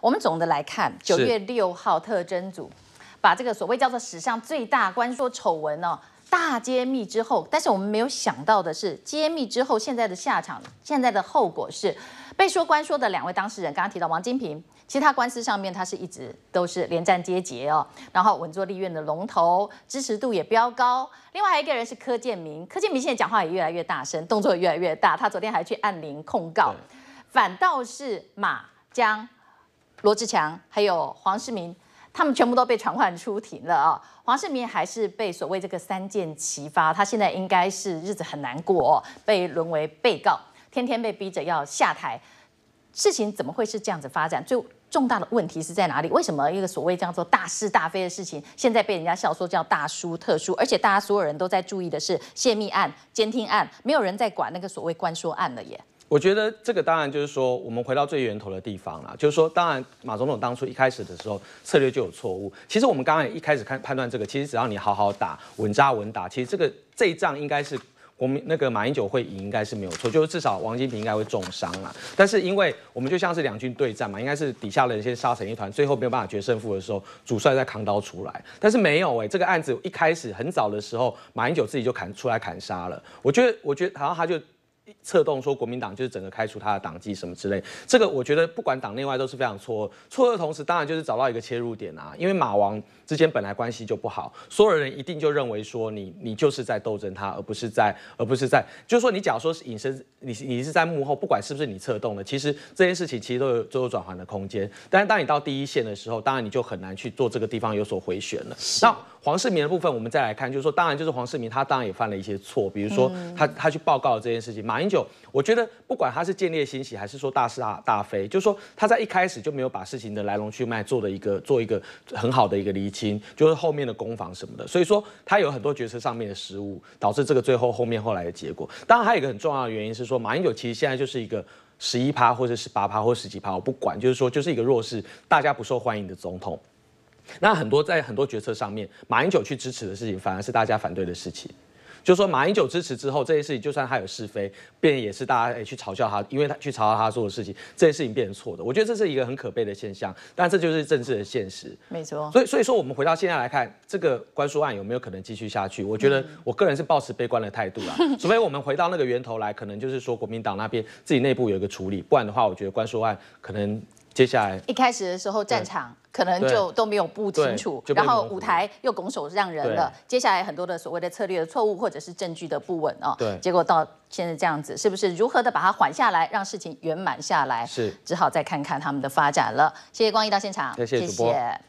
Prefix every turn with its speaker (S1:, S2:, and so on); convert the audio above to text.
S1: 我们总的来看，九月六号，特征组把这个所谓叫做史上最大官说丑闻哦，大揭秘之后，但是我们没有想到的是，揭秘之后现在的下场，现在的后果是，被说官说的两位当事人，刚刚提到王金平，其他官司上面他是一直都是连战接节哦，然后稳坐立院的龙头，支持度也飙高。另外还一个人是柯建明，柯建明现在讲话也越来越大声，动作越来越大，他昨天还去按铃控告，反倒是马江。罗志强还有黄世明，他们全部都被传唤出庭了啊！黄世明还是被所谓这个三箭齐发，他现在应该是日子很难过，被沦为被告，天天被逼着要下台。事情怎么会是这样子发展？最重大的问题是在哪里？为什么一个所谓叫做大是大非的事情，现在被人家笑说叫大书特书？而且大家所有人都在注意的是泄密案、监听案，没有人在管那个所谓官说案了耶。
S2: 我觉得这个当然就是说，我们回到最源头的地方了，就是说，当然马总统当初一开始的时候策略就有错误。其实我们刚刚一开始看判断这个，其实只要你好好打、稳扎稳打，其实这个这一仗应该是我们那个马英九会赢，应该是没有错。就是至少王金平应该会重伤了。但是因为我们就像是两军对战嘛，应该是底下人先杀成一团，最后没有办法决胜负的时候，主帅再扛刀出来。但是没有哎，这个案子一开始很早的时候，马英九自己就砍出来砍杀了。我觉得，我觉得好像他就。策动说国民党就是整个开除他的党籍什么之类，这个我觉得不管党内外都是非常错错的同时，当然就是找到一个切入点啊，因为马王之间本来关系就不好，所有人一定就认为说你你就是在斗争他，而不是在而不是在，就是说你假如说是隐身，你你是在幕后，不管是不是你策动的，其实这件事情其实都有都有转圜的空间。但是当你到第一线的时候，当然你就很难去做这个地方有所回旋了。那黄世明的部分，我们再来看，就是说当然就是黄世明他当然也犯了一些错，比如说他他去报告了这件事情马。马英九，我觉得不管他是建立新喜，还是说大是大大非，就是说他在一开始就没有把事情的来龙去脉做的一个做一个很好的一个厘清，就是后面的攻防什么的，所以说他有很多决策上面的失误，导致这个最后后面后来的结果。当然还有一个很重要的原因是说，马英九其实现在就是一个十一趴或者十八趴或十几趴，我不管，就是说就是一个弱势，大家不受欢迎的总统。那很多在很多决策上面，马英九去支持的事情，反而是大家反对的事情。就说马英九支持之后，这件事情就算他有是非，变也是大家去嘲笑他，因为他去嘲笑他做的事情，这件事情变成错的。我觉得这是一个很可悲的现象，但这就是政治的现实。没错。所以，所以说我们回到现在来看，这个关书案有没有可能继续下去？我觉得我个人是抱持悲观的态度啦，除非我们回到那个源头来，可能就是说国民党那边自己内部有一个处理，不然的话，我觉得关书案可能。接下来，一
S1: 开始的时候，战场可能就都没有布清楚，然后舞台又拱手让人了。接下来很多的所谓的策略的错误，或者是证据的不稳啊，对，结果到现在这样子，是不是如何的把它缓下来，让事情圆满下来？是，只好再看看他们的发展了。谢谢光一到现场，谢谢。